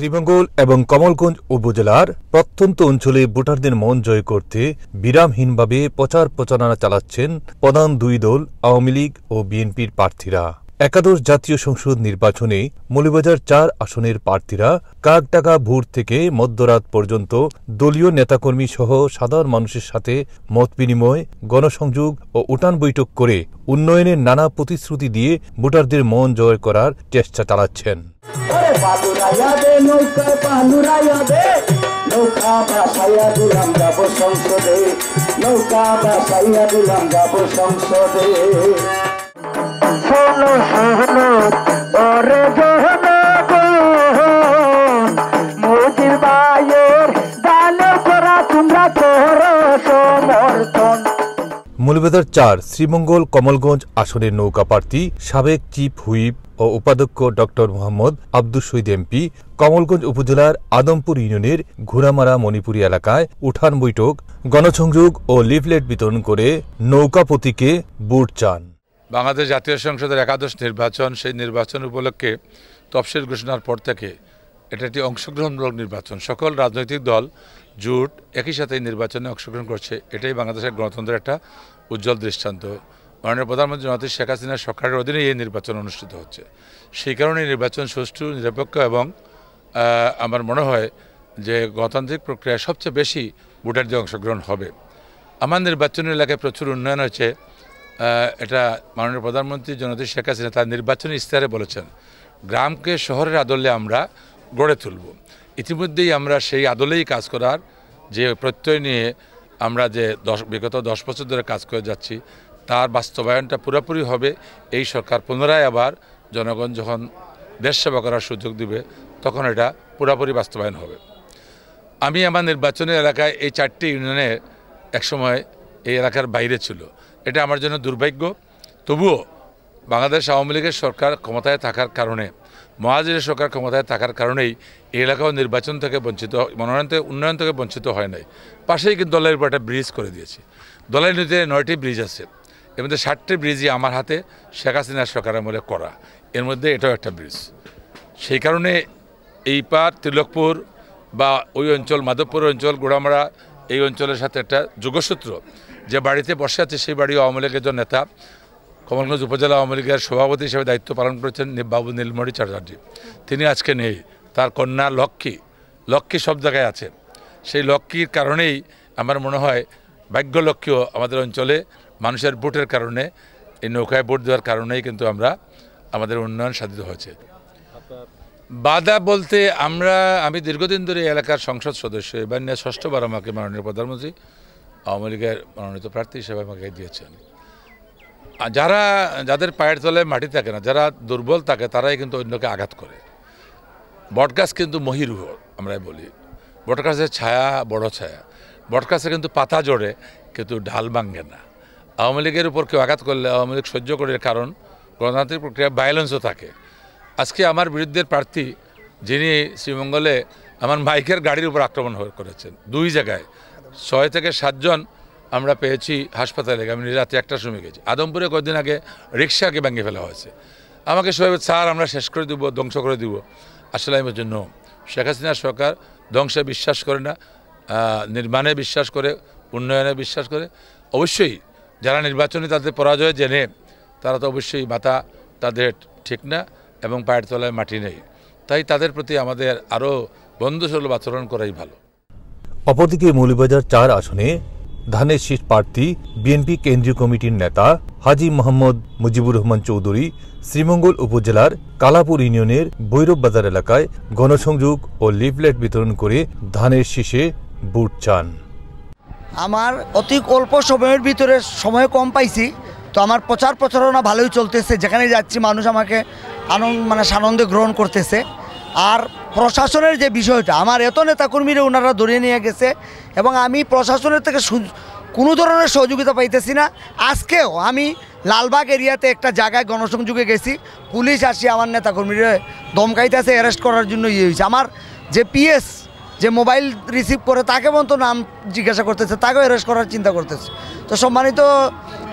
শ্রীমঙ্গল এবং কমলগঞ্জ উপজেলার প্রত্যন্ত অঞ্চলে ভোটারদের মন জয় করতে বিরামহীনভাবে প্রচার প্রচারণা চালাচ্ছেন প্রধান দুই দল আওয়ামী লীগ ও বিএনপির প্রার্থীরা একাদশ জাতীয় সংসদ নির্বাচনে মলিবাজার চার আসনের প্রার্থীরা কাকডাকা ভোর থেকে মধ্যরাত পর্যন্ত দলীয় নেতাকর্মী সহ সাধারণ মানুষের সাথে মত বিনিময় গণসংযোগ ও উঠান বৈঠক করে উন্নয়নের নানা প্রতিশ্রুতি দিয়ে ভোটারদের মন জয় করার চেষ্টা চালাচ্ছেন নৌকা মূলবেদার চার শ্রীমঙ্গল কমলগঞ্জ আসনের নৌকা প্রার্থী সাবেক চিফ হুইপ ও উপাধ্যক্ষ ড মোহাম্মদ আব্দুল শহীদ এমপি কমলগঞ্জ উপজেলার আদমপুর ইউনিয়নের ঘুরামারা মণিপুরী এলাকায় উঠান বৈঠক গণসংযোগ ও লিফলেট বিতরণ করে নৌকা প্রতীকে বুট চান বাংলাদেশ জাতীয় সংসদের একাদশ নির্বাচন সেই নির্বাচন উপলক্ষে তফসিল ঘোষণার পর থেকে এটা একটি অংশগ্রহণমূলক নির্বাচন সকল রাজনৈতিক দল জোট একই সাথে নির্বাচনে অংশগ্রহণ করছে এটাই বাংলাদেশের গণতন্ত্রের একটা উজ্জ্বল দৃষ্টান্ত মাননীয় প্রধানমন্ত্রী জনাতি শেখ হাসিনা সরকারের অধীনে এই নির্বাচন অনুষ্ঠিত হচ্ছে সেই কারণে নির্বাচন সুষ্ঠু নিরপেক্ষ এবং আমার মনে হয় যে গণতান্ত্রিক প্রক্রিয়ায় সবচেয়ে বেশি ভোটারদের অংশগ্রহণ হবে আমার নির্বাচনী এলাকায় প্রচুর উন্নয়ন হয়েছে এটা মাননীয় প্রধানমন্ত্রী জনতা শেখ হাসিনা তার নির্বাচনী ইস্তারে বলেছেন গ্রামকে শহরের আদলে আমরা গড়ে তুলব ইতিমধ্যেই আমরা সেই আদলেই কাজ করার যে প্রত্যয় নিয়ে আমরা যে দশ বিগত দশ বছর ধরে কাজ করে যাচ্ছি তার বাস্তবায়নটা পুরোপুরি হবে এই সরকার পুনরায় আবার জনগণ যখন দেশ সেবা করার সুযোগ দিবে তখন এটা পুরোপুরি বাস্তবায়ন হবে আমি আমার নির্বাচনী এলাকায় এই চারটি ইউনিয়নে একসময় এই এলাকার বাইরে ছিল এটা আমার জন্য দুর্ভাগ্য তবুও বাংলাদেশ আওয়ামী লীগের সরকার ক্ষমতায় থাকার কারণে মহাজিরের সরকার ক্ষমতায় থাকার কারণেই এই এলাকাও নির্বাচন থেকে বঞ্চিত মনোনয়ন থেকে উন্নয়ন থেকে বঞ্চিত হয় নাই পাশেই কিন্তু দলের উপর একটা ব্রিজ করে দিয়েছে দলের নদীতে নয়টি ব্রিজ আছে এর মধ্যে ষাটটি ব্রিজই আমার হাতে শেখ হাসিনার সরকারের আমলে করা এর মধ্যে এটাও একটা ব্রিজ সেই কারণে এই পার তিলকপুর বা ওই অঞ্চল মাধবপুর অঞ্চল গোড়ামড়া এই অঞ্চলের সাথে একটা যোগসূত্র যে বাড়িতে বসে আছে সেই বাড়ি আওয়ামী লীগের যে নেতা কমলগঞ্জ উপজেলা আওয়ামী লীগের সভাপতি হিসেবে দায়িত্ব পালন করেছেন বাবু নীলমণি চ্যাটার্জি তিনি আজকে নেই তার কন্যা লক্ষ্মী লক্ষ্মী সব জায়গায় আছে সেই লক্ষ্মীর কারণেই আমার মনে হয় ভাগ্যলক্ষ্মীও আমাদের অঞ্চলে মানুষের ভোটের কারণে এই নৌকায় ভোট দেওয়ার কারণেই কিন্তু আমরা আমাদের উন্নয়ন সাধিত হয়েছে বাধা বলতে আমরা আমি দীর্ঘদিন ধরে এলাকার সংসদ সদস্য এবার নিয়ে ষষ্ঠবার আমাকে মাননীয় প্রধানমন্ত্রী আওয়ামী লীগের মনোনীত প্রার্থী হিসেবে আমাকে দিয়েছেন যারা যাদের পায়ের তলে মাটি থাকে না যারা দুর্বল থাকে তারাই কিন্তু অন্যকে আঘাত করে বটগাছ কিন্তু মহিরুহ আমরা বলি বটগাছের ছায়া বড় ছায়া বটগাছে কিন্তু পাতা জড়ে কিন্তু ঢাল ভাঙ্গে না আওয়ামী লীগের উপর কেউ আঘাত করলে আওয়ামী লীগ সহ্য করে কারণ গণতান্ত্রিক প্রক্রিয়া ভায়োলেন্সও থাকে আজকে আমার বিরুদ্ধের প্রার্থী যিনি শ্রীমঙ্গলে আমার মাইকের গাড়ির উপর আক্রমণ করেছেন দুই জায়গায় ছয় থেকে সাতজন আমরা পেয়েছি হাসপাতালে আমি রাতে একটার সময় গেছি আদমপুরে কয়েকদিন আগে রিক্সাকে ভেঙে ফেলা হয়েছে আমাকে সবাই স্যার আমরা শেষ করে দেবো ধ্বংস করে দেবো আসলে আমি জন্য শেখ হাসিনা সরকার ধ্বংসে বিশ্বাস করে না নির্মাণে বিশ্বাস করে উন্নয়নে বিশ্বাস করে অবশ্যই যারা নির্বাচনে তাদের পরাজয় জেনে তারা তো অবশ্যই মাথা তাদের ঠিক না এবং পায়ের তলায় মাটি নেই তাই তাদের প্রতি আমাদের আরও বন্ধুসল আচরণ করাই ভালো অপরদিকে মৌলবাজার চার আসনে ধানের শীর্ষ প্রার্থী বিএনপি কেন্দ্রীয় কমিটির নেতা হাজি মোহাম্মদ মুজিবুর রহমান চৌধুরী শ্রীমঙ্গল উপজেলার কালাপুর ইউনিয়নের ভৈরব বাজার এলাকায় গণসংযোগ ও লিফলেট বিতরণ করে ধানের শীষে বুট চান আমার অতি অল্প সময়ের ভিতরে সময় কম পাইছি তো আমার প্রচার প্রচারণা ভালোই চলতেছে যেখানে যাচ্ছি মানুষ আমাকে আনন্দ মানে সানন্দে গ্রহণ করতেছে আর প্রশাসনের যে বিষয়টা আমার এত নেতাকর্মীরা ওনারা ধরিয়ে নিয়ে গেছে এবং আমি প্রশাসনের থেকে কোনো ধরনের সহযোগিতা পাইতেছি না আজকেও আমি লালবাগ এরিয়াতে একটা জায়গায় গণসংযোগে গেছি পুলিশ আসি আমার নেতাকর্মীরা দমকাইতেছে অ্যারেস্ট করার জন্য ইয়ে হয়েছে আমার যে পিএস যে মোবাইল রিসিভ করে তাকে পর্যন্ত নাম জিজ্ঞাসা করতেছে তাকেও অ্যারেস্ট করার চিন্তা করতেছে তো সম্মানিত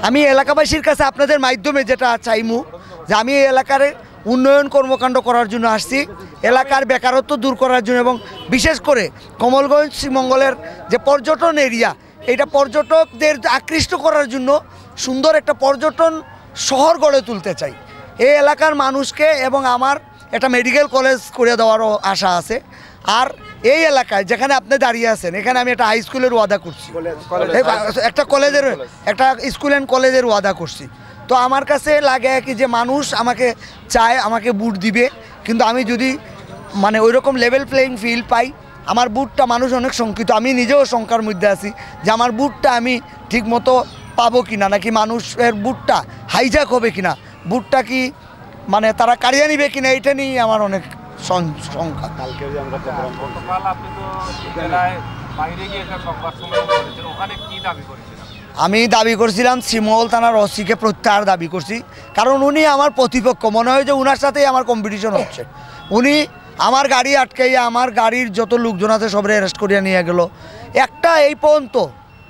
আমি এলাকাবাসীর কাছে আপনাদের মাধ্যমে যেটা চাইমু যে আমি এই এলাকার উন্নয়ন কর্মকাণ্ড করার জন্য আসছি এলাকার বেকারত্ব দূর করার জন্য এবং বিশেষ করে কমলগঞ্জ শ্রীমঙ্গলের যে পর্যটন এরিয়া এটা পর্যটকদের আকৃষ্ট করার জন্য সুন্দর একটা পর্যটন শহর গড়ে তুলতে চাই এই এলাকার মানুষকে এবং আমার একটা মেডিকেল কলেজ করে দেওয়ারও আশা আছে আর এই এলাকায় যেখানে আপনি দাঁড়িয়ে আছেন এখানে আমি একটা হাই স্কুলের ওয়াদা করছি একটা কলেজের একটা স্কুল অ্যান্ড কলেজের ওয়াদা করছি তো আমার কাছে লাগে কি যে মানুষ আমাকে চায় আমাকে বুট দিবে কিন্তু আমি যদি মানে ওই রকম লেভেল প্লেয়িং ফিল পাই আমার বুটটা মানুষ অনেক শঙ্কিত আমি নিজেও শঙ্কার মধ্যে আছি যে আমার বুটটা আমি ঠিকমতো পাবো কি না নাকি মানুষের বুটটা হাইজ্যাক হবে কি না বুটটা কি মানে তারা কাড়িয়ে নিবে কিনা এটা নিয়ে আমার অনেক সংখ্যা আচ্ছা, বাইরে গিয়ে ওখানে কি দাবি আমি দাবি করছিলাম শ্রীমঙ্গল থানার ওসিকে প্রত্যাহার দাবি করছি কারণ উনি আমার প্রতিপক্ষ মনে হয় যে উনার সাথেই আমার কম্পিটিশন হচ্ছে উনি আমার গাড়ি আটকাইয়া আমার গাড়ির যত লোকজন আছে সবরে অ্যারেস্ট করিয়া নিয়ে গেল একটা এই পর্যন্ত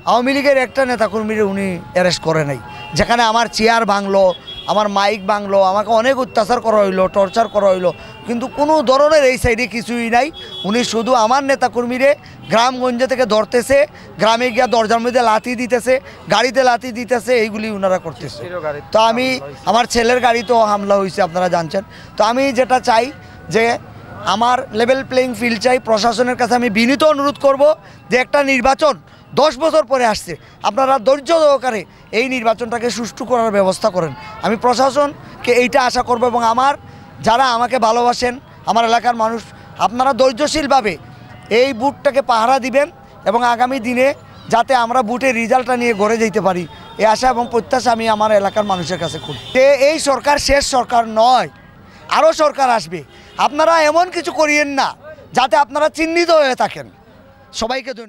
আওয়ামী লীগের একটা নেতাকর্মীর উনি অ্যারেস্ট করে নাই যেখানে আমার চেয়ার ভাঙলো আমার মাইক ভাঙলো আমাকে অনেক অত্যাচার করা হইলো টর্চার করা হইলো কিন্তু কোনো ধরনের এই সাইডে কিছুই নাই উনি শুধু আমার নেতাকর্মীরে গ্রামগঞ্জে থেকে ধরতেছে গ্রামে গিয়া দরজার মধ্যে লাথি দিতেছে গাড়িতে লাথি দিতেছে এইগুলি ওনারা করতেছে তো আমি আমার ছেলের গাড়িতেও হামলা হয়েছে আপনারা জানছেন তো আমি যেটা চাই যে আমার লেভেল প্লেইং ফিল্ড চাই প্রশাসনের কাছে আমি বিনীত অনুরোধ করব যে একটা নির্বাচন দশ বছর পরে আসছে আপনারা ধৈর্য সহকারে এই নির্বাচনটাকে সুষ্ঠু করার ব্যবস্থা করেন আমি প্রশাসনকে এইটা আশা করব এবং আমার যারা আমাকে ভালোবাসেন আমার এলাকার মানুষ আপনারা ধৈর্যশীলভাবে এই বুটটাকে পাহারা দিবেন এবং আগামী দিনে যাতে আমরা বুটের রেজাল্টটা নিয়ে গড়ে যেতে পারি এ আশা এবং প্রত্যাশা আমি আমার এলাকার মানুষের কাছে খুব যে এই সরকার শেষ সরকার নয় আরও সরকার আসবে আপনারা এমন কিছু করিয়েন না যাতে আপনারা চিহ্নিত হয়ে থাকেন সবাইকে ধন্যবাদ